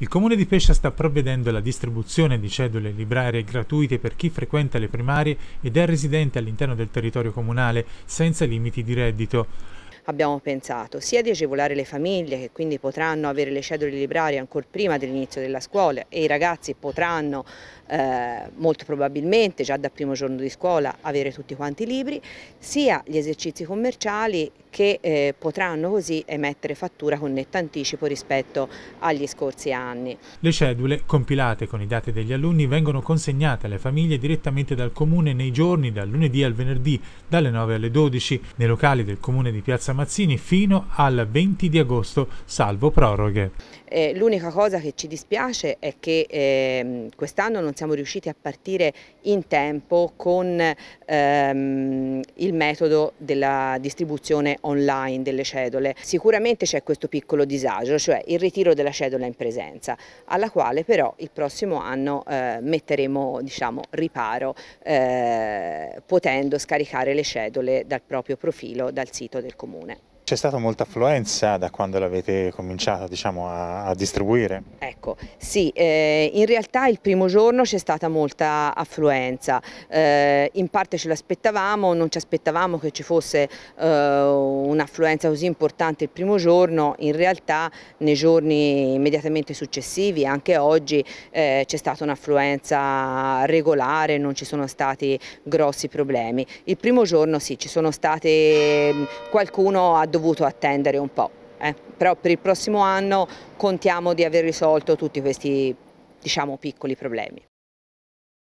Il comune di Pescia sta provvedendo alla distribuzione di cedole librarie gratuite per chi frequenta le primarie ed è residente all'interno del territorio comunale, senza limiti di reddito abbiamo pensato, sia di agevolare le famiglie che quindi potranno avere le cedole librarie ancora prima dell'inizio della scuola e i ragazzi potranno eh, molto probabilmente già dal primo giorno di scuola avere tutti quanti i libri, sia gli esercizi commerciali che eh, potranno così emettere fattura con netto anticipo rispetto agli scorsi anni. Le cedule, compilate con i dati degli alunni, vengono consegnate alle famiglie direttamente dal Comune nei giorni dal lunedì al venerdì, dalle 9 alle 12, nei locali del Comune di Piazza Mazzini fino al 20 di agosto, salvo proroghe. Eh, L'unica cosa che ci dispiace è che eh, quest'anno non siamo riusciti a partire in tempo con ehm, il metodo della distribuzione online delle cedole. Sicuramente c'è questo piccolo disagio, cioè il ritiro della cedola in presenza, alla quale però il prossimo anno eh, metteremo diciamo, riparo eh, potendo scaricare le cedole dal proprio profilo, dal sito del comune. C'è stata molta affluenza da quando l'avete cominciato diciamo, a, a distribuire? Ecco, sì, eh, in realtà il primo giorno c'è stata molta affluenza, eh, in parte ce l'aspettavamo, non ci aspettavamo che ci fosse eh, un'affluenza così importante il primo giorno, in realtà nei giorni immediatamente successivi, anche oggi, eh, c'è stata un'affluenza regolare, non ci sono stati grossi problemi. Il primo giorno sì, ci sono state, mm, qualcuno ha dovuto attendere un po'. Eh, però per il prossimo anno contiamo di aver risolto tutti questi diciamo, piccoli problemi.